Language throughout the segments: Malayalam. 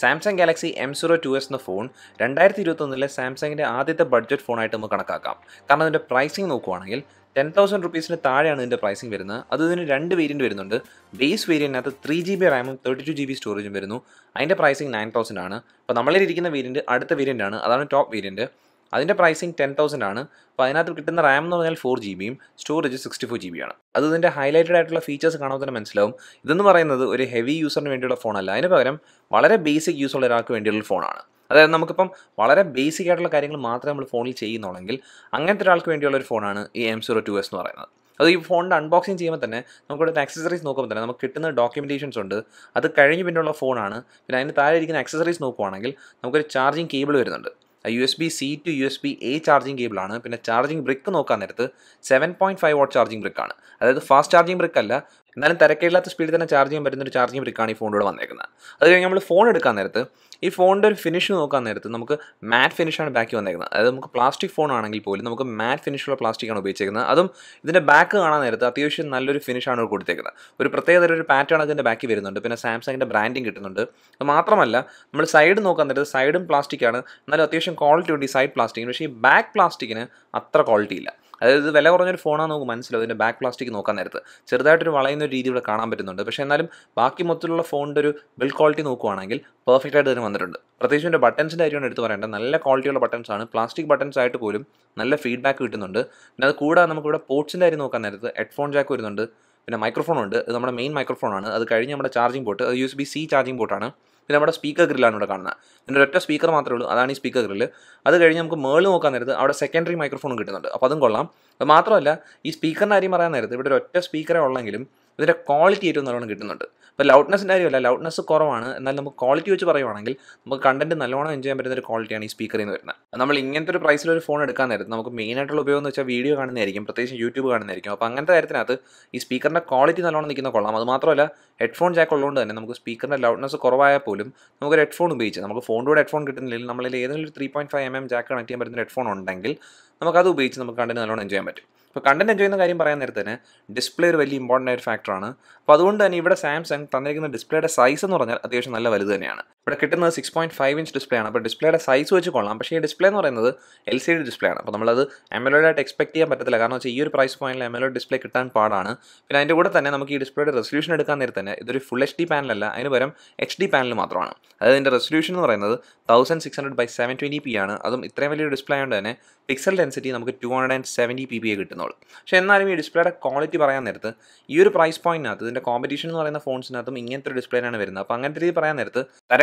Samsung Galaxy M zero two S എന്ന ഫോൺ രണ്ടായിരത്തി ഇരുപത്തൊന്നിലെ സാംസങ്ങിൻ്റെ ആദ്യത്തെ ബഡ്ജറ്റ് ഫോണായിട്ട് നമുക്ക് കണക്കാക്കാം കാരണം അതിൻ്റെ പ്രൈസിങ് നോക്കുവാണെങ്കിൽ ടെൻ തൗസൻഡ് റുപ്പീസിന് താഴെയാണ് ഇതിൻ്റെ പ്രൈസിങ് വരുന്നത് അത് ഇതിന് രണ്ട് വേരിയൻറ്റ് വരുന്നുണ്ട് ബേസ് വേരിയൻറ്റിനകത്ത് ത്രീ ജി ബി റാമും തേർട്ടി ടു ജി ബി സ്റ്റോറേജും വരുന്നു അതിൻ്റെ പ്രൈസിങ് നയൻ തൗസൻഡ് ആണ് അപ്പോൾ നമ്മളിൽ ഇരിക്കുന്ന വേരിയൻറ്റ് അടുത്ത വേരിയന്റ് ആണ് അതാണ് ടോപ്പ് വേരിയൻറ്റ് അതിൻ്റെ പ്രൈസിങ് ടെൻ തൗസൻഡ് ആണ് അപ്പോൾ അതിനകത്ത് കിട്ടുന്ന റാം എന്ന് പറഞ്ഞാൽ ഫോർ ജി ബിയും storage sixty four G B ആണ് അത് ഇതിൻ്റെ ഹൈലൈറ്റഡ് ആയിട്ടുള്ള ഫീച്ചേഴ്സ് കാണുമ്പോൾ തന്നെ മനസ്സിലാവും ഇതെന്ന് പറയുന്നത് ഒരു ഹെവി യൂസറിന് വേണ്ടിയുള്ള ഫോണല്ല അതിന് പകരം വളരെ ബേസിക് യൂസ് ഉള്ള ഒരാൾക്ക് വേണ്ടിയുള്ള ഫോണാണ് അതായത് നമുക്കിപ്പം വളരെ ബേസിക് ആയിട്ടുള്ള കാര്യങ്ങൾ മാത്രമേ നമ്മൾ ഫോണിൽ ചെയ്യുന്നുള്ളെങ്കിൽ അങ്ങനത്തെ ഒരാൾക്ക് വേണ്ടിയുള്ള ഒരു ഫോണാണ് ഈ എം സീറോ ടു എസ് എന്ന് പറയുന്നത് അത് ഈ ഫോണിൻ്റെ അൺബോക്സിങ് ചെയ്യുമ്പോൾ തന്നെ നമുക്കിവിടെ ആക്സസറീസ് നോക്കുമ്പോൾ തന്നെ നമുക്ക് കിട്ടുന്ന ഡോക്യുമെൻറ്റേഷൻസ് ഉണ്ട് അത് കഴിഞ്ഞ് പിന്നെയുള്ള ഫോണാണ് പിന്നെ അതിന് താഴെ ഇരിക്കുന്ന ആക്സസറീസ് നോക്കുവാണെങ്കിൽ നമുക്കൊരു ചാർജിങ് കേബിൾ വരുന്നുണ്ട് U S B C to U S B A charging കേബിളാണ് പിന്നെ ചാർജിങ് ബ്രിക്ക് നോക്കാൻ നേരത്ത് seven point five volt charging ബ്രിക്കാണ് അതായത് ഫാസ്റ്റ് ചാർജിങ് ബ്രിക്ക് അല്ല എന്നാലും തിരക്കില്ലാത്ത സ്പീഡിൽ തന്നെ ചാർജ് ചെയ്യാൻ പറ്റുന്ന ഒരു ചാർജിങ് ബ്രിക്കാണ് ഈ ഫോണിലൂടെ വന്നേക്കുന്നത് അത് കഴിഞ്ഞ് നമ്മൾ ഫോൺ എടുക്കാൻ നേരത്ത് ഈ ഫോണിൻ്റെ ഒരു ഫിനിഷ് നോക്കാൻ നേരത്ത് നമുക്ക് മാറ്റ് ഫിനിഷാണ് ബാക്കി വന്നേക്കുന്നത് അതായത് നമുക്ക് പ്ലാസ്റ്റിക് ഫോൺ ആണെങ്കിൽ പോലും നമുക്ക് മാറ്റ് ഫിനിഷുള്ള പ്ലാസ്റ്റിക്കാണ് ഉപയോഗിച്ചേക്കുന്നത് അതും ഇതിൻ്റെ ബാക്ക് കാണാൻ നേരത്ത് അത്യാവശ്യം നല്ലൊരു ഫിനിഷാണ് കൊടുത്തേക്കുന്നത് ഒരു പ്രത്യേകതരം ഒരു പാറ്റേൺ അതിൻ്റെ ബാക്കി വരുന്നുണ്ട് പിന്നെ സാംസങ്ങിൻ്റെ ബ്രാൻഡിങ് കിട്ടുന്നുണ്ട് അത് മാത്രമല്ല നമ്മൾ സൈഡ് നോക്കാൻ നേരത്ത് സൈഡും പ്ലാസ്റ്റിക്കാണ് എന്നാലും അത്യാവശ്യം ക്വാളിറ്റി ഉണ്ട് ഈ സൈഡ് പ്ലാസ്റ്റിക്കിന് പക്ഷേ ഈ ബാക്ക് പ്ലാസ്റ്റിക്കിന് അത്ര ക്വാളിറ്റി ഇല്ല അതായത് വില കുറഞ്ഞൊരു ഫോണാണ് നമുക്ക് മനസ്സിലാവും അതിൻ്റെ ബാക്ക് പ്ലാസ്റ്റിക് നോക്കാൻ നേരത്ത് ചെറുതായിട്ടൊരു വളയുന്ന ഒരു രീതി ഇവിടെ കാണാൻ പറ്റുന്നുണ്ട് പക്ഷേ എന്നാലും ബാക്കി മൊത്തത്തിലുള്ള ഫോണിൻ്റെ ഒരു ബിൽ ക്വാളിറ്റി നോക്കുവാണെങ്കിൽ പെർഫെക്റ്റ് ആയിട്ട് തന്നെ വന്നിട്ടുണ്ട് പ്രത്യേകിച്ച് എൻ്റെ ബട്ടൺസിൻ്റെ കാര്യമാണ് എടുത്ത് പറയേണ്ടത് നല്ല ക്വാളിറ്റിയുള്ള ബട്ടൺസ് ആണ് പ്ലാസ്റ്റിക് ബട്ടൺസ് ആയിട്ട് പോലും നല്ല ഫീഡ്ബാക്ക് കിട്ടുന്നുണ്ട് പിന്നെ അത് കൂടാതെ നമുക്കിവിടെ പോർട്സിൻ്റെ കാര്യം നോക്കാൻ നേരത്ത് ഹെഡ്ഫോൺ ജാക്ക് വരുന്നുണ്ട് പിന്നെ മൈക്രോഫോൺ ഉണ്ട് ഇത് നമ്മുടെ മെയിൻ മൈക്രോഫോൺ ആണ് അത് കഴിഞ്ഞ് നമ്മുടെ ചാർജിങ് പോർട്ട് അത് U S B C charging പോർട്ടാണ് പിന്നെ നമ്മുടെ സ്പീക്കർ ഗ്രില്ലാണ് ഇവിടെ കാണുന്നത് പിന്നെ ഒറ്റ സ്പീക്കർ മാത്രമേ ഉള്ളൂ അതാണ് ഈ സ്പീക്കർ ഗ്രില്ല് അത് കഴിഞ്ഞ് നമുക്ക് മേളിൽ നോക്കാൻ നേരത്ത് അവിടെ സെക്കൻഡറി മൈക്രോഫോൺ കിട്ടുന്നുണ്ട് അപ്പോൾ അതും കൊള്ളാം അത് മാത്രമല്ല ഈ സ്പീക്കറിൻ്റെ കാര്യം പറയാൻ നേരത്ത് ഇവിടെ ഒറ്റ സ്പീക്കറേ ഉള്ളെങ്കിലും ഇതിൻ്റെ ക്വാളിറ്റി ഏറ്റവും നല്ലോണം കിട്ടുന്നുണ്ട് ഇപ്പോൾ ലൗഡ്നെസ്സിൻ്റെ കാര്യമല്ല ലൗഡ്നെസ് കുറവാണ് എന്നാൽ നമുക്ക് ക്വാളിറ്റി വെച്ച് പറയുവാണെങ്കിൽ നമുക്ക് കണ്ടന്റ് നല്ലോണം എൻജോയ് ചെയ്യാൻ പറ്റുന്ന ഒരു ക്വാളിറ്റിയാണ് ഈ സ്പീക്കറിൽ നിന്ന് വരുന്നത് നമ്മൾ ഇങ്ങനത്തെ ഒരു പ്രൈസിൽ ഒരു ഫോൺ എടുക്കാൻ നേരത്ത് നമുക്ക് മെയിനായിട്ടുള്ള ഉപയോഗം എന്ന് വെച്ചാൽ വീഡിയോ കാണുന്നതായിരിക്കും പ്രത്യേകിച്ച് യൂട്യൂബ് കാണുന്നതായിരിക്കും അപ്പോൾ അങ്ങനത്തെ കാര്യത്തിനകത്ത് ഈ സ്പീക്കറിൻ്റെ ക്വാളിറ്റി നല്ലോണം നിൽക്കുന്ന കൊള്ളാം അത് മാത്രമല്ല ഹെഡ്ഫോൺ ജാക്ക് ഉള്ളതുകൊണ്ട് തന്നെ നമുക്ക് സ്പീക്കറിൻ്റെ ലൗഡ്നെസ് കുറവായാൽ പോലും നമുക്ക് ഹെഡ്ഫോൺ ഉപയോഗിച്ച് നമുക്ക് ഫോണിലൂടെ ഹെഡ്ഫോൺ കിട്ടുന്നില്ലെങ്കിൽ നമ്മളിൽ ഏതെങ്കിലും ഒരു three point five M M jack connect ചെയ്യാൻ പറ്റുന്ന ഹെഡ്ഫോൺ ഉണ്ടെങ്കിൽ നമുക്കത് ഉപയോഗിച്ച് നമുക്ക് കണ്ടന്റ് നല്ലോണം എൻജോയ് ചെയ്യാൻ പറ്റും ഇപ്പോൾ കണ്ടന്റ് എൻജോയ് ചെയ്യുന്ന കാര്യം പറയാൻ നേരത്തേന് ഡിസ്പ്ലേ ഒരു വലിയ ഇമ്പോർട്ടൻ്റ് ആയ ഫാക്ടറാണ് അപ്പോൾ അതുകൊണ്ട് തന്നെ ഇവിടെ സാംസങ് തന്നിരിക്കുന്ന ഡിസ്പ്ലേയുടെ സൈസ് എന്ന് പറഞ്ഞാൽ അത്യാവശ്യം നല്ല വലുത് തന്നെയാണ് ഇവിടെ കിട്ടുന്നത് six point five inch display ആണ് അപ്പോൾ ഡിസ്പ്ലേയുടെ സൈസ് വെച്ച് കൊള്ളാം പക്ഷേ ഈ ഡിസ്പ്ലേ എന്ന് പറയുന്നത് എൽ സി ഡി ഡിസ്പ്ലേ ആണ് അപ്പോൾ നമ്മളത് എമലോഡായിട്ട് എക്സ്പെക്ട് ചെയ്യാൻ പറ്റത്തില്ല കാരണം വെച്ചാൽ ഈ ഒരു പ്രൈസ് പോയിന്റിൽ എമലോഡ് ഡിസ്പ്ലേ കിട്ടാൻ പാടാണ് പിന്നെ അതിൻ്റെ കൂടെ തന്നെ നമുക്ക് ഈ ഡിസ്പ്ലേയുടെ റെസൊല്യൂഷൻ എടുക്കാൻ നേരത്തെ തന്നെ ഇതൊരു ഫുൾ എച്ച് ഡി പാനലല്ല അതിന് പകരം എച്ച് ഡി പാനൽ മാത്രമാണ് അതായത് ഇതിൻ്റെ റെസൊല്യൂഷൻ എന്ന് പറയുന്നത് thousand six hundred by seven twenty P ആണ് അതും ഇത്രയും വലിയ ഡിസ്പ്ലേ ആയതുകൊണ്ട് തന്നെ പിക്സൽ ഡെൻസിറ്റി നമുക്ക് two hundred and seventy P പിയെ കിട്ടുന്നുള്ളൂ പക്ഷേ എന്നാലും ഈ ഡിസ്പ്ലേയുടെ ക്വാളിറ്റി പറയാൻ നേരത്ത് ഈ ഒരു പ്രൈസ് പോയിന്റിനകത്ത് ഇതിൻ്റെ കോമ്പറ്റീഷൻ എന്ന് പറയുന്ന ഫോൺസിനകത്തും ഇങ്ങനത്തെ ഒരു ഡിസ്പ്ലേനാണ് വരുന്നത് അപ്പോൾ അങ്ങനത്തെ രീതി പറയാൻ നേരത്ത്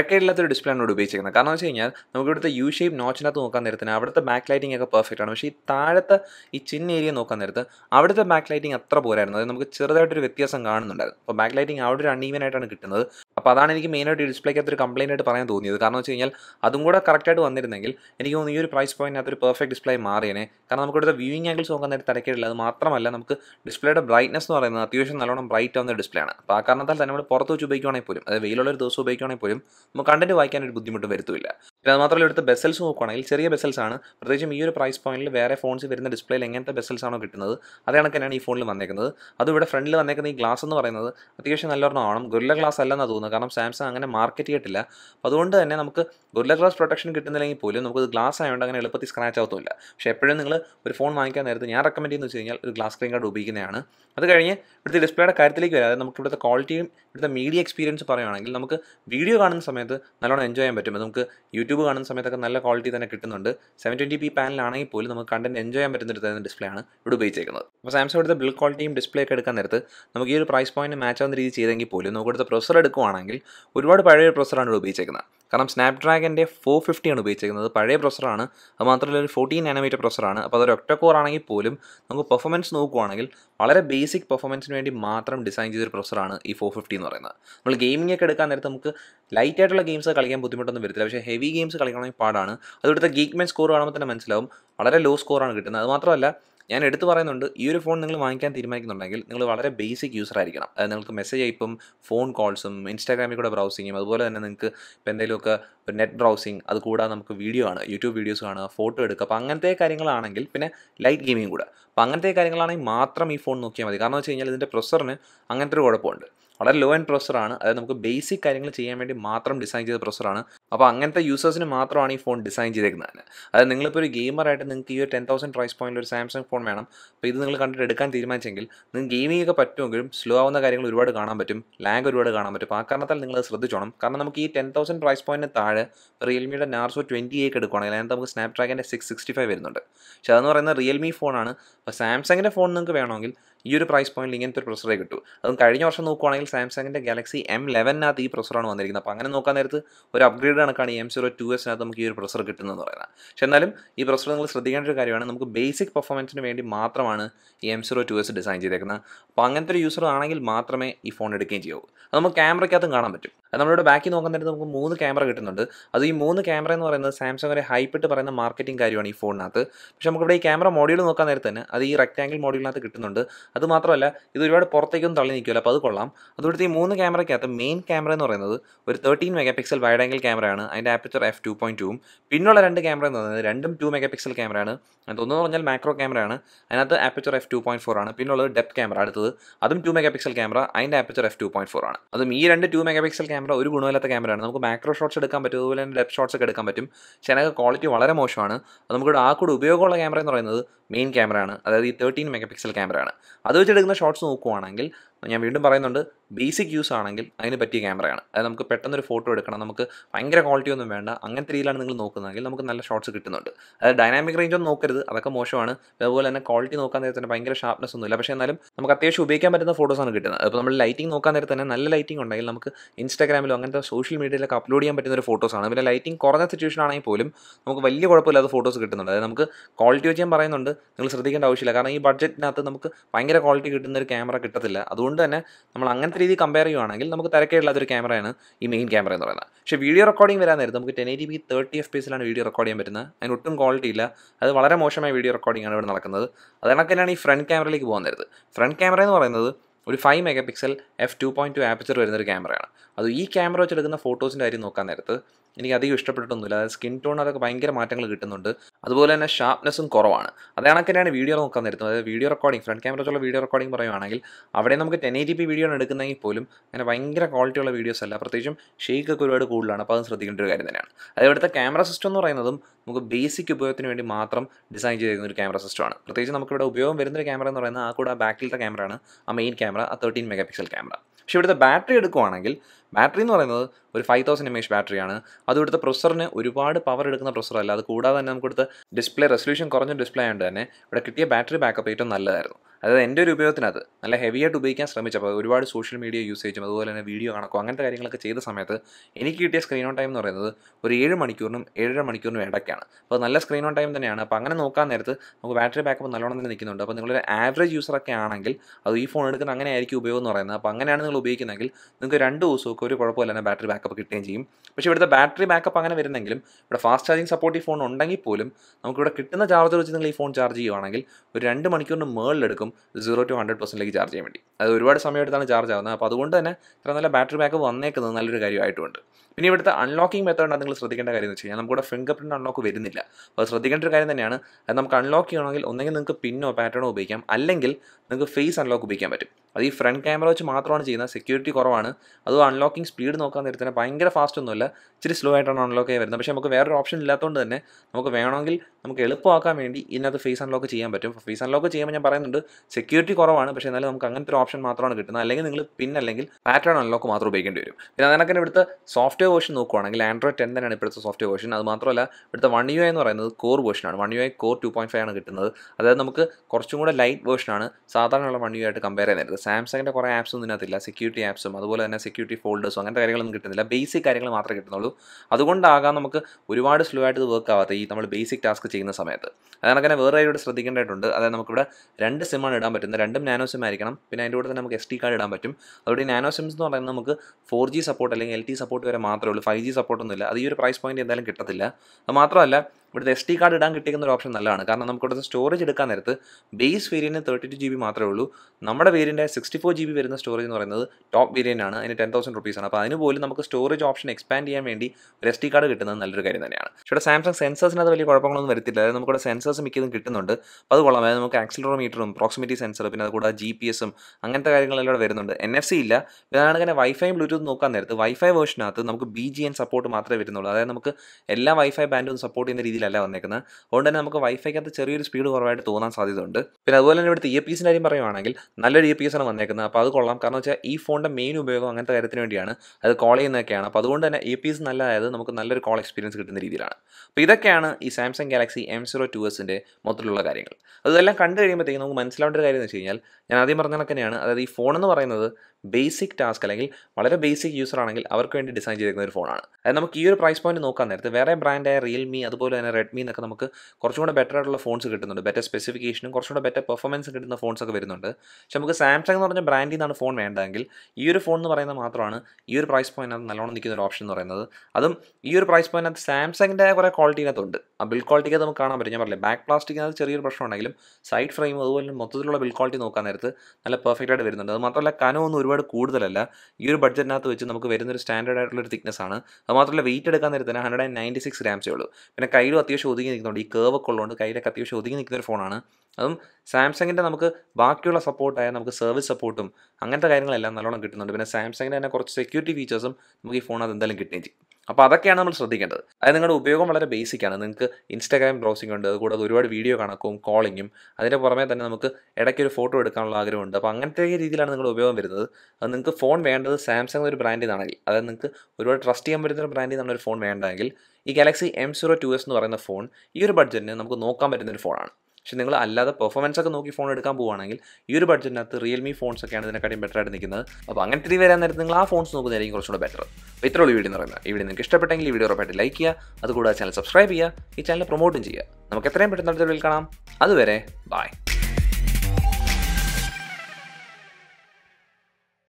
മെർക്കേഡ് ഇല്ലാത്തൊരു ഡിസ്പ്ലേ ആണ് ഇവിടെ ഉപയോഗിച്ചിരിക്കുന്നത് കാരണം വെച്ച് കഴിഞ്ഞാൽ നമുക്ക് ഇവിടുത്തെ യു ഷേപ്പ് നോച്ചിനകത്ത് നോക്കാൻ നേരത്തിന് അവിടുത്തെ ബാക്ക് ലൈറ്റിംഗ് ഒക്കെ പെർഫെക്റ്റ് ആണ് പക്ഷേ ഈ താഴത്തെ ഈ ചിൻ ഏരിയ നോക്കാൻ നേരത്ത് അവിടുത്തെ ബാക്ക് ലൈറ്റിംഗ് അത്ര പോരായിരുന്നു അത് നമുക്ക് ചെറുതായിട്ടൊരു വ്യത്യാസം കാണുന്നുണ്ടായിരുന്നു അപ്പോൾ ബാക്ക് ലൈറ്റിംഗ് അവിടെ ഒരു അൺഈവൻ ആയിട്ടാണ് കിട്ടുന്നത് അപ്പോൾ അതാണ് എനിക്ക് മെയിനായിട്ട് ഈ ഡിസ്പ്ലേക്ക് ഒരു കംപ്ലൈൻ്റ് ആയിട്ട് പറയാൻ തോന്നിയത് കാരണം വെച്ച് കഴിഞ്ഞാൽ അതും കൂടെ കറക്റ്റായിട്ട് വന്നിരുന്നെങ്കിൽ എനിക്ക് തോന്നുന്നു ഈ ഒരു പ്രൈസ് പോയിൻറ്റിനകത്ത് ഒരു പെർഫെക്റ്റ് ഡിസ്പ്ലേ മാറിയേനെ കാരണം നമുക്ക് ഇവിടുത്തെ വ്യൂയിങ് ആംഗിൾസ് നോക്കാൻ നേരത്തെ തിരക്കേടില്ല അത് മാത്രമല്ല നമുക്ക് ഡിസ്പ്ലേയുടെ ബ്രൈറ്റ്നസ് എന്ന് പറയുന്നത് അത്യാവശ്യം നല്ലോണം ബ്രൈറ്റ് ആവുന്ന ഡിസ്പ്ലേ ആണ് അപ്പോൾ ആ കാരണത്താൽ തന്നെ നമ്മൾ പുറത്ത് വെച്ച് ഉപയോഗിക്കുകയാണെങ്കിൽ പോലും അത് വെയിലുള്ള ഒരു ദിവസം ഉപയോഗിക്കുകയാണെങ്കിൽ പോലും നമുക്ക് കണ്ടന്റ് വായിക്കാൻ ഒരു ബുദ്ധിമുട്ടും വരുത്തില്ല പിന്നെ അതുമാത്രമല്ല മാത്രമല്ല ബെസൽസ് നോക്കുകയാണെങ്കിൽ ചെറിയ ബെസൽസ് ആണ് പ്രത്യേകിച്ചും ഈ ഒരു പ്രൈസ് പോയിന്റിൽ വേറെ ഫോൺസ് വരുന്ന ഡിസ്പ്ലേയിൽ എങ്ങനത്തെ ബെസൽസ് ആണോ കിട്ടുന്നത് അതേ കണക്കന്നെയാണ് ഈ ഫോണിൽ വന്നേക്കുന്നത് അതും ഇവിടെ ഫ്രണ്ടിൽ വന്നേക്കുന്ന ഈ ഗ്ലാസ് എന്ന് പറയുന്നത് അത്യാവശ്യം നല്ലവണ്ണം ആവണം ഗുരുല ഗ്ലാസ് അല്ലെന്ന് തോന്നുന്നത് കാരണം സാംസങ് അങ്ങനെ മാർക്കറ്റ് ചെയ്തിട്ടില്ല അപ്പോൾ അതുകൊണ്ട് തന്നെ നമുക്ക് ഗുരുല ഗ്ലാസ് പ്രൊട്ടക്ഷൻ കിട്ടുന്നില്ലെങ്കിൽ പോലും നമുക്ക് ഗ്ലാസ് ആയതുകൊണ്ട് അങ്ങനെ എളുപ്പത്തിൽ സ്ക്രാച്ച് ആവത്തില്ല പക്ഷേ എപ്പോഴും നിങ്ങൾ ഒരു ഫോൺ വാങ്ങിക്കാൻ നേരത്ത് ഞാൻ റെക്കമെൻഡ് ചെയ്യുന്നത് വെച്ച് കഴിഞ്ഞാൽ ഒരു ഗ്ലാസ് സ്ക്രീൻ കാർഡ് ഉപയോഗിക്കുന്നതാണ് അത് കഴിഞ്ഞ് ഇവിടുത്തെ ഡിസ്പ്ലേയുടെ കാര്യത്തിലേക്ക് വരാതെ നമുക്ക് ഇവിടുത്തെ ക്വാളിറ്റിയും ഇവിടുത്തെ മീഡിയ എക്സ്പീരിയൻസ് പറയുകയാണെങ്കിൽ നമുക്ക് വീഡിയോ കാണുന്ന സമയത്ത് സമയത്ത് നല്ലോണം എൻജോയ് ചെയ്യാൻ പറ്റും നമുക്ക് യൂട്യൂബ് കാണുന്ന സമയത്തൊക്കെ നല്ല ക്വാളിറ്റി തന്നെ കിട്ടുന്നുണ്ട് സെവൻ ട്വൻറ്റി പി പാനലാണെങ്കിൽ പോലും നമുക്ക് കണ്ടന്റ് എൻജോയ് ചെയ്യാൻ പറ്റുന്ന ഒരു തരുന്ന ഡിസ്പ്ലേ ആണ് ഇവിടെ ഉപയോഗിച്ചിരിക്കുന്നത് അപ്പോൾ സാംസങ് എടുത്ത ബിൽഡ് ക്വാളിറ്റിയും ഡിസ്പ്ലേ ഒക്കെ എടുക്കാൻ നേരത്ത് നമുക്ക് ഈ ഒരു പ്രൈസ് പോയിന്റ് മാച്ച് ആവുന്ന രീതി ചെയ്തെങ്കിൽ പോലും നമുക്ക് എടുത്ത പ്രൊസർ എടുക്കുവാണെങ്കിൽ ഒരുപാട് പഴയ പ്രൊസറാണ് ഇവിടെ ഉപയോഗിച്ചിരിക്കുന്നത് കാരണം ഡ്രാഗൻ്റെ ഫോർ ഫിഫ്റ്റിയാണ് ഉപയോഗിച്ചിരിക്കുന്നത് പഴയ പ്രൊസറാണ് അത് മാത്രമല്ല ഒരു ഫോർട്ടീൻ നാനോമീറ്റർ പ്രൊസറാണ് അപ്പോൾ അതൊരു ഒറ്റക്കോർ കോർ ആണെങ്കിൽ പോലും നമുക്ക് പെർഫോമൻസ് നോക്കുവാണെങ്കിൽ വളരെ ബേസിക് പെർഫോമൻസിന് വേണ്ടി മാത്രം ഡിസൈൻ ചെയ്തൊരു പ്രൊസറാണ് ഈ ഫോർ ഫിഫ്റ്റി എന്ന് പറയുന്നത് നമ്മൾ ഗെയിമിംഗ് ഒക്കെ എടുക്കാൻ നേരത്തെ നമുക്ക് ലൈറ്റ് ആയിട്ടുള്ള ഗെയിംസ് കളിക്കാൻ ബുദ്ധിമുട്ടൊന്നും വരത്തില്ല പക്ഷേ ഹെവി ഗെയിംസ് കളിക്കണമെങ്കിൽ പാടാണ് അതുകൊണ്ട് ഗീക്മെൻ സ്കോർ കാണുമ്പോൾ തന്നെ മനസ്സിലാവും വളരെ ലോ സ്കോറാണ് കിട്ടുന്നത് അത് മാത്രമല്ല ഞാൻ എടുത്തു പറയുന്നുണ്ട് ഈ ഒരു ഫോൺ നിങ്ങൾ വാങ്ങിക്കാൻ തീരുമാനിക്കുന്നുണ്ടെങ്കിൽ നിങ്ങൾ വളരെ ബേസിക് യൂസർ ആയിരിക്കണം അതായത് നിങ്ങൾക്ക് മെസ്സേജ് അയപ്പും ഫോൺ കോൾസും ഇൻസ്റ്റാഗ്രാമിൽ കൂടെ ബ്രൗസിങ്ങും അതുപോലെ തന്നെ നിങ്ങൾക്ക് ഇപ്പോൾ എന്തെങ്കിലുമൊക്കെ ഒരു നെറ്റ് ബ്രൗസിങ് അത് കൂടാതെ നമുക്ക് വീഡിയോ ആണ് യൂട്യൂബ് വീഡിയോസ് കാണുക ഫോട്ടോ എടുക്കുക അപ്പോൾ അങ്ങനത്തെ കാര്യങ്ങളാണെങ്കിൽ പിന്നെ ലൈറ്റ് ഗെയിമിങ് കൂടെ അപ്പോൾ അങ്ങനത്തെ കാര്യങ്ങളാണെങ്കിൽ മാത്രം ഈ ഫോൺ നോക്കിയാൽ മതി കാരണം വെച്ച് കഴിഞ്ഞാൽ ഇതിൻ്റെ പ്രൊസറിന് അങ്ങനത്തെ ഒരു കുഴപ്പമുണ്ട് വളരെ ലോ ആൻഡ് പ്രൊസറാണ് അതായത് നമുക്ക് ബേസിക് കാര്യങ്ങൾ ചെയ്യാൻ വേണ്ടി മാത്രം ഡിസൈൻ ചെയ്ത പ്രൊസറാണ് അപ്പോൾ അങ്ങനത്തെ യൂസേഴ്സിന് മാത്രമാണ് ഈ ഫോൺ ഡിസൈൻ ചെയ്തേക്കുന്നത് അതായത് നിങ്ങളിപ്പോൾ ഒരു ഗെയിമറായിട്ട് നിങ്ങൾക്ക് ഈ ഒരു ടെൻ തൗസൻഡ് പ്രൈസ് പോയിൻ്റിൽ ഒരു സാംസങ് ഫോൺ വേണം അപ്പോൾ ഇത് നിങ്ങൾ കണ്ടിട്ട് എടുക്കാൻ തീരുമാനിച്ചെങ്കിൽ നിങ്ങൾക്ക് ഗെയിമിംഗ് ഒക്കെ പറ്റുമെങ്കിലും സ്ലോ ആവുന്ന കാര്യങ്ങൾ ഒരുപാട് കാണാൻ പറ്റും ലാഗ് ഒരുപാട് കാണാൻ പറ്റും ആ കാരണത്താൽ നിങ്ങൾ ശ്രദ്ധിച്ചോണം കാരണം നമുക്ക് ഈ ടെൻ തൗസൻഡ് പ്രൈസ് പോയിൻറ്റിന് താഴെ റിയൽമിയുടെ നാർസോ ട്വൻറ്റി എയ്ക്ക് എടുക്കുകയാണെങ്കിൽ അതിനകത്ത് നമുക്ക് സ്നാപ്ഡ്രാഗൻ്റെ സിക്സ് സിക്സ്റ്റി ഫൈവ് വരുന്നുണ്ട് പക്ഷേ അതെന്ന് പറയുന്ന റിയൽമി ഫോണാണ് അപ്പോൾ സാംസങ്ങിൻ്റെ ഫോൺ നിങ്ങൾക്ക് വേണമെങ്കിൽ ഈ ഒരു പ്രൈസ് പോയിന്റിൽ ഇങ്ങനത്തെ ഒരു പ്രൊസറേ കിട്ടൂ അതും കഴിഞ്ഞ വർഷം നോക്കുവാണെങ്കിൽ സാംസങ്ങിൻ്റെ ഗാലക്സി എം ലെവനകത്ത് ഈ പ്രൊസറാണ് വന്നിരിക്കുന്നത് അപ്പോൾ അങ്ങനെ നോക്കാൻ നേരത്ത് ഒരു അപ്ഗ്രേഡ് കണക്കാണ് എം സീറോ ടു എസിനകത്ത് നമുക്ക് ഈ ഒരു പ്രൊസർ കിട്ടുന്നതെന്ന് പറയുന്നത് പക്ഷെ എന്നാലും ഈ പ്രൊസർ നിങ്ങൾ ശ്രദ്ധിക്കേണ്ട ഒരു കാര്യമാണ് നമുക്ക് ബേസിക് പെർഫോമൻസിന് വേണ്ടി മാത്രമാണ് ഈ M zero two S design ചെയ്തേക്കുന്നത് അപ്പോൾ അങ്ങനത്തെ ഒരു യൂസർ ആണെങ്കിൽ മാത്രമേ ഈ ഫോൺ എടുക്കുകയും ചെയ്യൂ അത് നമുക്ക് ക്യാമറയ്ക്കകത്തും കാണാൻ പറ്റും അത് നമ്മളിവിടെ ബാക്കി നോക്കാൻ നേരത്ത് നമുക്ക് മൂന്ന് ക്യാമറ കിട്ടുന്നുണ്ട് അത് ഈ മൂന്ന് ക്യാമറ എന്ന് പറയുന്നത് സാംസങ് ഒരു ഹൈപ്പിട്ട് പറയുന്ന മാർക്കറ്റിംഗ് കാര്യമാണ് ഈ ഫോണിനകത്ത് പക്ഷേ നമുക്കിവിടെ ഈ ക്യാമറ മോഡ്യൂൾ നോക്കാൻ നേരത്തെ തന്നെ അത് ഈ റെക്റ്റാങ്കിൾ മോഡ്യൂളിനകത്ത് കിട്ടുന്നുണ്ട് അത് മാത്രമല്ല ഇത് ഒരുപാട് പുറത്തേക്കൊന്നും തള്ളി നിൽക്കുമല്ലോ അപ്പോൾ അത് കൊള്ളാം അതുകൊണ്ട് ഈ മൂന്ന് ക്യാമറയ്ക്കകത്ത് മെയിൻ ക്യാമറ എന്ന് പറയുന്നത് ഒരു thirteen mega pixel wide angle ക്യാമറയാണ് അതിൻ്റെ ആപ്പിച്ചർ എഫ് ടു പോയിൻറ്റ് ടൂവും പിന്നുള്ള രണ്ട് ക്യാമറ എന്ന് പറയുന്നത് രണ്ടും ടു മെഗാ പിക്സൽ ക്യാമറയാണ് അതിനകത്ത് ഒന്ന് പറഞ്ഞാൽ മാക്രോ ക്യാമറയാണ് അതിനകത്ത് aperture F two point four ആണ് പിന്നുള്ളത് ഡെപ്ത് ക്യാമറ അടുത്തത് അതും ടു മെഗാ പിക്സൽ ക്യാമറ അതിൻ്റെ aperture F two point four ആണ് അതും ഈ രണ്ട് ടു മെഗാ പിക്സൽ ക്യാമറ ഒരു ഗുണമില്ലാത്ത ക്യാമറയാണ് നമുക്ക് മാക്രോ ഷോട്ട്സ് എടുക്കാൻ പറ്റും അതുപോലെ തന്നെ ലെഫ്റ്റ് ഷോട്ട്സ് ഒക്കെ എടുക്കാൻ പറ്റും പക്ഷേ അതിനൊക്കെ ക്വാളിറ്റി വളരെ മോശമാണ് നമുക്ക് ആ കൂടെ ഉപയോഗമുള്ള ക്യാമറ എന്ന് പറയുന്നത് മെയിൻ ക്യാമറയാണ് അതായത് ഈ തേർട്ടീൻ മെഗാ പിക്സൽ ക്യാമറയാണ് അത് വെച്ചെടുക്കുന്ന ഷോട്ട്സ് നോക്കുവാണെങ്കിൽ ഞാൻ വീണ്ടും പറയുന്നുണ്ട് ബേസിക് യൂസ് ആണെങ്കിൽ അതിന് പറ്റിയ ക്യാമറയാണ് അതായത് നമുക്ക് പെട്ടെന്നൊരു ഫോട്ടോ എടുക്കണം നമുക്ക് ഭയങ്കര ക്വാളിറ്റി ഒന്നും വേണ്ട അങ്ങനത്തെ രീതിയിലാണ് നിങ്ങൾ നോക്കുന്നതെങ്കിൽ നമുക്ക് നല്ല ഷോട്ട്സ് കിട്ടുന്നുണ്ട് അതായത് ഡൈനാമിക് റേഞ്ച് ഒന്നും നോക്കരുത് അതൊക്കെ മോശമാണ് അതുപോലെ തന്നെ ക്വാളിറ്റി നോക്കാൻ നേരത്തെ തന്നെ ഭയങ്കര ഷാർപ്നെസ് ഒന്നുമില്ല പക്ഷേ എന്നാലും നമുക്ക് അത്യാവശ്യം ഉപയോഗിക്കാൻ പറ്റുന്ന ഫോട്ടോസാണ് കിട്ടുന്നത് അപ്പോൾ നമ്മൾ ലൈറ്റിംഗ് നോക്കാൻ നേരത്തെ തന്നെ നല്ല ലൈറ്റിംഗ് ഉണ്ടെങ്കിൽ നമുക്ക് ഇൻസ്റ്റാഗ്രാമിലോ അങ്ങനത്തെ സോഷ്യൽ മീഡിയയിലൊക്കെ അപ്ലോഡ് ചെയ്യാൻ പറ്റുന്ന ഒരു ഫോട്ടോസാണ് പിന്നെ ലൈറ്റിംഗ് കുറഞ്ഞ സിറ്റുവേഷൻ ആണെങ്കിൽ പോലും നമുക്ക് വലിയ കുഴപ്പമില്ലാത്ത ഫോട്ടോസ് കിട്ടുന്നുണ്ട് അതായത് നമുക്ക് ക്വാളിറ്റി വെച്ച് ഞാൻ പറയുന്നുണ്ട് നിങ്ങൾ ശ്രദ്ധിക്കേണ്ട ആവശ്യമില്ല കാരണം ഈ ബഡ്ജറ്റിനകത്ത് നമുക്ക് ഭയങ്കര ക്വാളിറ്റി കിട്ടുന്ന ഒരു ക്യാമറ കിട്ടത്തില്ല അതുകൊണ്ട് അതുകൊണ്ട് തന്നെ നമ്മൾ അങ്ങനത്തെ രീതിയിൽ കമ്പയർ ചെയ്യുവാണെങ്കിൽ നമുക്ക് തിരക്കേടില്ലാത്തൊരു ക്യാമറയാണ് ഈ മെയിൻ ക്യാമറ എന്ന് പറയുന്നത് പക്ഷേ വീഡിയോ റെക്കോർഡിംഗ് വരാൻ നേരത്തെ നമുക്ക് ten eighty P thirty F പേസിലാണ് വീഡിയോ റെക്കോർഡ് ചെയ്യാൻ പറ്റുന്നത് അതിന് ഒട്ടും ക്വാളിറ്റി ഇല്ല അത് വളരെ മോശമായ വീഡിയോ റെക്കോർഡിംഗ് ആണ് ഇവിടെ നടക്കുന്നത് അതുകണക്ക് തന്നെയാണ് ഈ ഫ്രണ്ട് ക്യാമറയിലേക്ക് നേരത്ത് ഫ്രണ്ട് ക്യാമറ എന്ന് പറയുന്നത് ഒരു five mega pixel F two point two aperture വരുന്നൊരു ക്യാമറയാണ് അത് ഈ ക്യാമറ വെച്ചെടുക്കുന്ന ഫോട്ടോസിൻ്റെ കാര്യം നോക്കാൻ നേരത്ത് എനിക്ക് അധികം ഇഷ്ടപ്പെട്ടിട്ടൊന്നുമില്ല അതായത് സ്കിൻ ടോൺ അതൊക്കെ ഭയങ്കര മാറ്റങ്ങൾ കിട്ടുന്നുണ്ട് അതുപോലെ തന്നെ ഷാർപ്നെസ്സും കുറവാണ് അത് കണക്കിനാണ് വീഡിയോ നോക്കാൻ നിർത്തുന്നത് അതായത് video recording front camera video recording പറയുവാണെങ്കിൽ അവിടെ നമുക്ക് ten eighty P video ആണ് എടുക്കുന്നതെങ്കിൽ പോലും അങ്ങനെ ഭയങ്കര ഉള്ള വീഡിയോസ് അല്ല പ്രത്യേകിച്ചും ഷെയ്ക്ക് ഒക്കെ ഒരുപാട് കൂടുതലാണ് അപ്പോൾ അത് ശ്രദ്ധിക്കേണ്ട ഒരു കാര്യം തന്നെയാണ് അതായത് ഇവിടുത്തെ ക്യാമറ സിസ്റ്റം എന്ന് പറയുന്നതും നമുക്ക് ബേസിക് ഉപയോഗത്തിന് വേണ്ടി മാത്രം ഡിസൈൻ ചെയ്തിരിക്കുന്ന ഒരു ക്യാമറ സിസ്റ്റമാണ് പ്രത്യേകിച്ച് നമുക്കിവിടെ ഉപയോഗം വരുന്ന ഒരു ക്യാമറ എന്ന് പറയുന്നത് ആ കൂടെ ബാക്കിലത്തെ ക്യാമറയാണ് ആ മെയിൻ ക്യാമറ ആ തേർട്ടീൻ മെഗാ പിക്സൽ ക്യാമറ പക്ഷേ ഇവിടുത്തെ ബാറ്ററി എടുക്കുവാണെങ്കിൽ ബാറ്ററി എന്ന് പറയുന്നത് ഒരു ഫൈവ് തൗസൻഡ് എം എച്ച് ബാറ്ററിയാണ് അത് ഇവിടുത്തെ പ്രൊസറിന് ഒരുപാട് പവർ എടുക്കുന്ന പ്രൊസറല്ല അത് കൂടാതെ തന്നെ നമുക്ക് ഇവിടുത്തെ ഡിസ്പ്ലേ റെസൊല്യൂഷൻ കുറഞ്ഞ ഡിസ്പ്ലേ ആയതുകൊണ്ട് തന്നെ ഇവിടെ കിട്ടിയ ബാറ്ററി ബാക്കപ്പ് ഏറ്റവും നല്ലതായിരുന്നു അതായത് എൻ്റെ ഒരു അത് നല്ല ആയിട്ട് ഉപയോഗിക്കാൻ ശ്രമിച്ചപ്പോൾ ഒരുപാട് സോഷ്യൽ മീഡിയ യൂസേജും അതുപോലെ തന്നെ വീഡിയോ കണക്കും അങ്ങനത്തെ കാര്യങ്ങളൊക്കെ ചെയ്ത സമയത്ത് എനിക്ക് കിട്ടിയ സ്ക്രീൻ ഓൺ ടൈം എന്ന് പറയുന്നത് ഒരു ഏഴ് മണിക്കൂറിനും ഏഴര മണിക്കൂറിനും ഇടയ്ക്കാണ് അപ്പോൾ നല്ല സ്ക്രീൻ ഓൺ ടൈം തന്നെയാണ് അപ്പോൾ അങ്ങനെ നോക്കാൻ നേരത്ത് നമുക്ക് ബാറ്ററി ബാക്കപ്പ് നല്ലോണം തന്നെ നിൽക്കുന്നുണ്ട് അപ്പോൾ നിങ്ങളൊരു ആവറേജ് യൂസറൊക്കെ ആണെങ്കിൽ അത് ഈ ഫോൺ എടുക്കുന്ന അങ്ങനെ ആയിരിക്കും ഉപയോഗം എന്ന് പറയുന്നത് അപ്പോൾ അങ്ങനെയാണ് നിങ്ങൾ ഉപയോഗിക്കുന്നതെങ്കിൽ നിങ്ങൾക്ക് രണ്ട് ദിവസവും നമുക്ക് ഒരു കുഴപ്പമില്ല തന്നെ ബാറ്ററി ബാക്കപ്പ് കിട്ടുകയും ചെയ്യും പക്ഷേ ഇവിടുത്തെ ബാറ്ററി ബാക്കപ്പ് അങ്ങനെ വരുന്നെങ്കിലും ഇവിടെ ഫാസ്റ്റ് ചാർജിങ് സപ്പോർട്ട് ഈ ഫോൺ ഉണ്ടെങ്കിൽ പോലും നമുക്കിവിടെ കിട്ടുന്ന ചാർജർ വെച്ച് നിങ്ങൾ ഈ ഫോൺ ചാർജ് ചെയ്യുവാണെങ്കിൽ ഒരു രണ്ട് മണിക്കൂറിന് മേളിലെടുക്കും സീറോ ടു ഹൺഡ്രഡ് പെർസെൻറ്റിലേക്ക് ചാർജ് ചെയ്യാൻ വേണ്ടി അത് ഒരുപാട് സമയമെടുത്താണ് ചാർജ് ആവുന്നത് അപ്പോൾ അതുകൊണ്ട് തന്നെ ഇത്ര നല്ല ബാറ്ററി ബാക്കപ്പ് വന്നേക്കുന്നത് നല്ലൊരു കാര്യമായിട്ടുണ്ട് പിന്നെ ഇവിടുത്തെ അൺലോക്കിംഗ് ആണ് നിങ്ങൾ ശ്രദ്ധിക്കേണ്ട കാര്യം എന്ന് വെച്ച് കഴിഞ്ഞാൽ നമുക്ക് ഫിംഗർ പ്രിന്റ് അൺലോക്ക് വരുന്നില്ല അപ്പോൾ ശ്രദ്ധിക്കേണ്ട ഒരു കാര്യം തന്നെയാണ് അത് നമുക്ക് അൺലോക്ക് ചെയ്യണമെങ്കിൽ ഒന്നെങ്കിൽ നിങ്ങൾക്ക് പിന്നോ പാറ്റേണോ ഉപയോഗിക്കാം അല്ലെങ്കിൽ നിങ്ങൾക്ക് ഫേസ് അൺലോക്ക് ഉപയോഗിക്കാൻ പറ്റും അത് ഈ ഫ്രണ്ട് ക്യാമറ വെച്ച് മാത്രമാണ് ചെയ്യുന്നത് സെക്യൂരിറ്റി കുറവാണ് അത് അൺലോക്കിംഗ് സ്പീഡ് നോക്കാൻ തന്നെ ഭയങ്കര ഫാസ്റ്റ് ഒന്നുമില്ല ഇച്ചിരി സ്ലോ ആയിട്ടാണ് അൺലോക്ക് ആയി വരുന്നത് പക്ഷേ നമുക്ക് വേറൊരു ഓപ്ഷൻ ഇല്ലാത്തതുകൊണ്ട് തന്നെ നമുക്ക് വേണമെങ്കിൽ നമുക്ക് എളുപ്പമാക്കാൻ വേണ്ടി ഇതിനകത്ത് ഫേസ് അൺലോക്ക് ചെയ്യാൻ പറ്റും ഫേസ് അൺലോക്ക് ചെയ്യുമ്പോൾ ഞാൻ പറയുന്നുണ്ട് സെക്യൂരിറ്റി കുറവാണ് പക്ഷേ എന്നാലും നമുക്ക് അങ്ങനത്തെ ഒരു ഓപ്ഷൻ മാത്രമാണ് കിട്ടുന്നത് അല്ലെങ്കിൽ നിങ്ങൾ പിൻ അല്ലെങ്കിൽ പാറ്റേൺ അൺലോക്ക് മാത്രം ഉപയോഗിക്കേണ്ടി വരും പിന്നെ അതിനൊക്കെ ഇവിടുത്തെ സോഫ്റ്റ്വെയർ സോഫ്റ്റ്വെയർ വേർഷൻ നോക്കുകയാണെങ്കിൽ ആൻഡ്രോയിഡ് ടെൻ തന്നെയാണ് ഇപ്പോഴത്തെ സോഫ്റ്റ്വെയർ വേർഷൻ അത് മാത്രമല്ല ഇവിടുത്തെ വൺ യു എന്ന് പറയുന്നത് കോർ വേർഷനാണ് one U I core two point five ആണ് കിട്ടുന്നത് അതായത് നമുക്ക് കുറച്ചും കൂടെ ലൈറ്റ് വേർഷനാണ് സാധാരണയുള്ള വൺ യു ആയിട്ട് കമ്പയർ ചെയ്യുന്നത് സാംസങ്ങിൻ്റെ കുറേ ആപ്സ് ഒന്നും ഇതിനകത്തില്ല സെക്യൂരിറ്റി ആപ്സും അതുപോലെ തന്നെ സെക്യൂരിറ്റി ഫോൾഡേഴ്സും അങ്ങനത്തെ കാര്യങ്ങളൊന്നും കിട്ടുന്നില്ല ബേസിക് കാര്യങ്ങൾ മാത്രമേ കിട്ടുന്നുള്ളൂ അതുകൊണ്ടാകാം നമുക്ക് ഒരുപാട് സ്ലോ ആയിട്ട് ഇത് വർക്ക് ആവാത്ത ഈ നമ്മൾ ബേസിക് ടാസ്ക് ചെയ്യുന്ന സമയത്ത് അതാണ് അങ്ങനെ വേറെ ഇവിടെ ശ്രദ്ധിക്കേണ്ടതായിട്ടുണ്ട് അതായത് നമുക്കിവിടെ രണ്ട് സിമ്മാണ് ഇടാൻ പറ്റുന്നത് രണ്ടും നാനോ സിം ആയിരിക്കണം പിന്നെ അതിൻ്റെ കൂടെ തന്നെ നമുക്ക് എസ് ടി കാർഡ് ഇടാൻ പറ്റും അതുകൊണ്ട് ഈ നാനോ സിംസ് എന്ന് പറയുന്നത് നമുക്ക് ഫോർ ജി സപ്പോർട്ട് അല്ലെങ്കിൽ എൽ ടി സപ്പോർട്ട് വരെ മാത്രമേ ഉള്ളൂ ഫൈവ് ജി സപ്പോർട്ടൊന്നുമില്ല അത് ഈ ഒരു പ്രൈസ് പോയിന്റ് എന്തായാലും കിട്ടത്തില്ല അത് മാത്രമല്ല ഇവിടുത്തെ എസ് ഡി കാർഡ് ഇടാൻ കിട്ടിയിരിക്കുന്ന ഒരു ഓപ്ഷൻ നല്ലതാണ് കാരണം നമുക്ക് ഇവിടുത്തെ സ്റ്റോറേജ് എടുക്കാൻ നേരത്ത് base variant thirty two G B മാത്രമേ ഉള്ളൂ നമ്മുടെ വേരിയൻ്റെ സിക്സ്റ്റി ഫോർ ജി ബി വരുന്ന സ്റ്റോറേജ് എന്ന് പറയുന്നത് ടോപ്പ് വേരിയൻ്റ് ആണ് അതിന് ടെൻ തൗസൻഡ് ആണ് അപ്പോൾ അതിന് പോലും നമുക്ക് സ്റ്റോറേജ് ഓപ്ഷൻ എക്സ്പാൻഡ് ചെയ്യാൻ വേണ്ടി ഒരു എസ് ഡി കാർഡ് കിട്ടുന്നത് നല്ലൊരു കാര്യം തന്നെയാണ് പക്ഷേ സാംസങ് സെൻസേഴ്സിനകത്ത് വലിയ കുഴപ്പങ്ങളൊന്നും വരുത്തില്ല അതായത് നമുക്കിവിടെ സെൻസേഴ്സ് മിക്കതും കിട്ടുന്നുണ്ട് അപ്പോൾ അത് കൊള്ളാം അതായത് നമുക്ക് ആക്സിലറോമീറ്ററും പ്രോക്സിമിറ്റി സെൻസർ പിന്നെ അതുകൂടാതെ ജി പി എസും അങ്ങനത്തെ കാര്യങ്ങളെല്ലാം ഇവിടെ വരുന്നുണ്ട് എൻ എഫ് സി ഇല്ല ഇതാണ് ഇങ്ങനെ വൈഫൈ ബ്ലൂടൂത്ത് നോക്കാൻ നേരത്ത് വൈഫൈ വേർഷനകത്ത് നമുക്ക് ബി ജി എൻ സപ്പോർട്ട് മാത്രമേ വരുന്നുള്ളൂ അതായത് നമുക്ക് എല്ലാ വൈഫൈ ബാൻഡും സപ്പോർട്ട് ചെയ്യുന്ന രീതിയിൽ രീതിയിലല്ല വന്നേക്കുന്നത് അതുകൊണ്ട് തന്നെ നമുക്ക് വൈഫൈക്കകത്ത് ചെറിയൊരു സ്പീഡ് കുറവായിട്ട് തോന്നാൻ സാധ്യതയുണ്ട് പിന്നെ അതുപോലെ തന്നെ ഇവിടുത്തെ ഇയർ പീസിൻ്റെ കാര്യം പറയുവാണെങ്കിൽ നല്ലൊരു ഇയർ പീസാണ് വന്നേക്കുന്നത് അപ്പോൾ അത് കൊള്ളാം കാരണം വെച്ചാൽ ഈ ഫോണിൻ്റെ മെയിൻ ഉപയോഗം അങ്ങനത്തെ കാര്യത്തിന് വേണ്ടിയാണ് അത് കോൾ ചെയ്യുന്നതൊക്കെയാണ് അപ്പോൾ അതുകൊണ്ട് തന്നെ ഇയർ പീസ് നല്ലതായത് നമുക്ക് നല്ലൊരു കോൾ എക്സ്പീരിയൻസ് കിട്ടുന്ന രീതിയിലാണ് അപ്പോൾ ഇതൊക്കെയാണ് ഈ Samsung Galaxy M zero two എസിൻ്റെ മൊത്തത്തിലുള്ള കാര്യങ്ങൾ അതെല്ലാം കണ്ടു കഴിയുമ്പോഴത്തേക്കും നമുക്ക് മനസ്സിലാവേണ്ട ഒരു കാര്യം എന്ന് വെച്ച് കഴിഞ്ഞാൽ ഞാൻ ആദ്യം പറഞ്ഞ കണക്കന്നെയാണ് അതായത് ഈ ഫോൺ എന്ന് പറയുന്നത് ബേസിക് ടാസ്ക് അല്ലെങ്കിൽ വളരെ ബേസിക് യൂസർ ആണെങ്കിൽ അവർക്ക് വേണ്ടി ഡിസൈൻ ചെയ്തിരിക്കുന്ന ഒരു ഫോണാണ് അതായത് നമുക്ക് ഈ ഒരു പ്രൈസ് പോയിന്റ് നോക്കാൻ നേരത്തെ വേറെ ബ്രാൻഡായ റിയൽമി അതുപോലെ തന്നെ റെഡ്മി എന്നൊക്കെ നമുക്ക് കുറച്ചും കൂടെ ബെറ്റർ ആയിട്ടുള്ള ഫോൺസ് കിട്ടുന്നുണ്ട് ബെറ്റർ സ്പെസിഫിക്കേഷനും കൂടെ ബെറ്റർ പെർഫോമൻസ് കിട്ടുന്ന ഫോൺസ് ഒക്കെ വരുന്നുണ്ട് പക്ഷെ നമുക്ക് സാംസങ് എന്ന് പറഞ്ഞ ബ്രാൻഡിൽ നിന്നാണ് ഫോൺ വേണ്ടതെങ്കിൽ ഈ ഒരു ഫോൺ എന്ന് പറയുന്നത് മാത്രമാണ് ഈ ഒരു പ്രൈസ് പോയിന്റ് നല്ലോണം നിൽക്കുന്ന ഒരു ഓപ്ഷൻ എന്ന് പറയുന്നത് അതും ഈ ഒരു പ്രൈസ് പോയിന്റിനകത്ത് സാംസങ്ങിൻ്റെ കുറേ ക്വാളിറ്റിനകത്തുണ്ട് ആ ബിൽ ക്വാളിറ്റിക്ക് നമുക്ക് കാണാൻ പറ്റും ഞാൻ പറഞ്ഞില്ലേ ബാക്ക് പ്ലാസ്റ്റിക്കിനകത്ത് ചെറിയൊരു പ്രശ്നം ഉണ്ടെങ്കിലും സൈഡ് ഫ്രെയിം അതുപോലെ മൊത്തത്തിലുള്ള ബിൽ ക്വാളിറ്റി നോക്കാൻ നേരത്ത് നല്ല പെർഫെക്റ്റ് ആയിട്ട് വരുന്നുണ്ട് അത് മാത്രമല്ല കനമൊന്നും ഒരുപാട് കൂടുതലല്ല ഈ ഒരു ബഡ്ജറ്റിനകത്ത് വെച്ച് നമുക്ക് ഒരു സ്റ്റാൻഡേർഡ് ആയിട്ടുള്ള ഒരു തിക്നെസ് ആണ് അത് മാത്രമല്ല വെയിറ്റ് എടുക്കാൻ നേരത്തെ തന്നെ ഹൺഡ്രഡ് ആൻഡ് നയൻറ്റി സിക്സ് ഗ്രാംസേ ഉള്ളൂ പിന്നെ കയ്യിലും അത്യാവശ്യം ഒതുങ്ങി നിൽക്കുന്നുണ്ട് ഈ കേവൊക്കെ ഉള്ളതുകൊണ്ട് കയ്യിലൊക്കെ അത്യാവശ്യം ഒതുങ്ങി നിൽക്കുന്ന ഒരു ഫോണാണ് അതും സാംസങ്ങിൻ്റെ നമുക്ക് ബാക്കിയുള്ള സപ്പോർട്ടായ നമുക്ക് സർവീസ് സപ്പോർട്ടും അങ്ങനത്തെ കാര്യങ്ങളെല്ലാം നല്ലോണം കിട്ടുന്നുണ്ട് പിന്നെ സാംസങ്ങിൻ്റെ തന്നെ കുറച്ച് സെക്യൂരിറ്റി ഫീച്ചേഴ്സും നമുക്ക് ഈ ഫോണത് എന്തായാലും കിട്ടുകയും ചെയ്യും അപ്പോൾ അതൊക്കെയാണ് നമ്മൾ ശ്രദ്ധിക്കേണ്ടത് അതായത് നിങ്ങളുടെ ഉപയോഗം വളരെ ബേസിക്കാണ് നിങ്ങൾക്ക് ഇൻസ്റ്റാഗ്രാം ബ്രൗസിംഗ് ഉണ്ട് അതുകൂടാതെ ഒരുപാട് വീഡിയോ കണക്കും കോളിങ്ങും അതിൻ്റെ പുറമേ തന്നെ നമുക്ക് ഇടയ്ക്ക് ഒരു ഫോട്ടോ എടുക്കാനുള്ള ആഗ്രഹമുണ്ട് അപ്പോൾ അങ്ങനത്തെ രീതിയിലാണ് നിങ്ങളുടെ ഉപയോഗം വരുന്നത് അത് നിങ്ങൾക്ക് ഫോൺ വേണ്ടത് സാംസങ് ഒരു ബ്രാൻഡിൽ നിന്നാണെങ്കിൽ അതായത് നിങ്ങൾക്ക് ഒരുപാട് ട്രസ്റ്റ് ചെയ്യാൻ പറ്റുന്ന ബ്രാൻഡിൽ നിന്നുള്ള ഒരു ഫോൺ വേണ്ടെങ്കിൽ ഈ Galaxy M zero two S എന്ന് പറയുന്ന ഫോൺ ഈ ഒരു ബഡ്ജറ്റിന് നമുക്ക് നോക്കാൻ പറ്റുന്ന ഒരു ഫോണാണ് പക്ഷെ നിങ്ങൾ അല്ലാതെ പെർഫോമൻസ് ഒക്കെ നോക്കി ഫോൺ എടുക്കാൻ പോവുകയാണെങ്കിൽ ഈ ഒരു ബഡ്ജറ്റിനകത്ത് റിയൽമി ഫോൺസ് ഒക്കെയാണ് ഇതിനെക്കാട്ടും ബെറ്റർ ആയിട്ട് നിൽക്കുന്നത് അപ്പോൾ അങ്ങനെ തിരികെ വരാൻ നേരത്തെ നിങ്ങൾ ആ ഫോൺസ് നോക്കുന്നതായിരിക്കും കുറച്ചുകൂടെ ബെറ്റർ അപ്പോൾ ഇത്രയുള്ള വീഡിയോ എന്ന് പറയുന്നത് ഈ വീഡിയോ നിങ്ങൾക്ക് ഇഷ്ടപ്പെട്ടെങ്കിൽ ഈ വീഡിയോ ഉറപ്പായിട്ട് ലൈക്ക് ചെയ്യുക അതുകൂടാതെ ചാനൽ സബ്സ്ക്രൈബ് ചെയ്യുക ഈ ചാനൽ പ്രൊമോട്ടും ചെയ്യുക നമുക്ക് എത്രയും പെട്ടെന്ന് അടുത്ത വീഡിയോയിൽ കാണാം അതുവരെ ബൈ